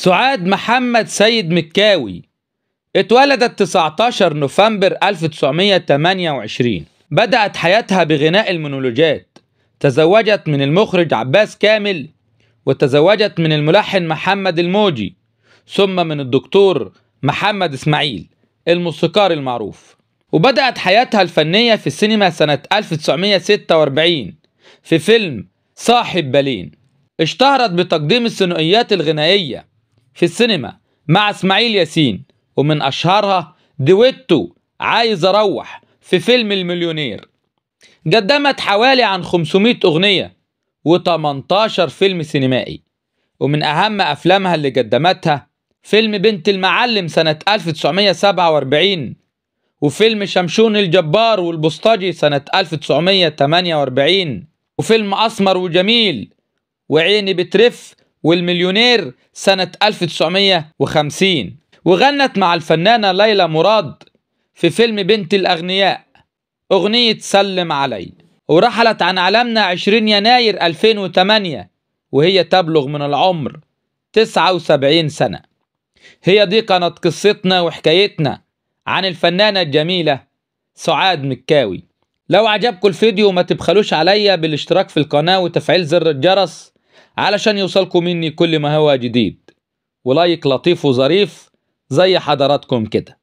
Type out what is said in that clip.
سعاد محمد سيد مكاوي اتولدت 19 نوفمبر 1928 بدأت حياتها بغناء المونولوجات تزوجت من المخرج عباس كامل وتزوجت من الملحن محمد الموجي ثم من الدكتور محمد إسماعيل الموسيقار المعروف وبدأت حياتها الفنية في السينما سنة 1946 في فيلم صاحب بالين اشتهرت بتقديم الثنائيات الغنائية في السينما مع اسماعيل ياسين ومن اشهرها دويتو عايز اروح في فيلم المليونير قدمت حوالي عن 500 اغنيه و18 فيلم سينمائي ومن اهم افلامها اللي قدمتها فيلم بنت المعلم سنه 1947 وفيلم شمشون الجبار والبوسطجي سنه 1948 وفيلم اسمر وجميل وعيني بترف والمليونير سنة 1950 وغنت مع الفنانة ليلى مراد في فيلم بنت الأغنياء أغنية سلم علي ورحلت عن عالمنا 20 يناير 2008 وهي تبلغ من العمر 79 سنة هي دي كانت قصتنا وحكايتنا عن الفنانة الجميلة سعاد مكاوي لو عجبكم الفيديو ما تبخلوش عليا بالاشتراك في القناة وتفعيل زر الجرس علشان يوصلكم مني كل ما هو جديد ولايك لطيف وظريف زي حضراتكم كده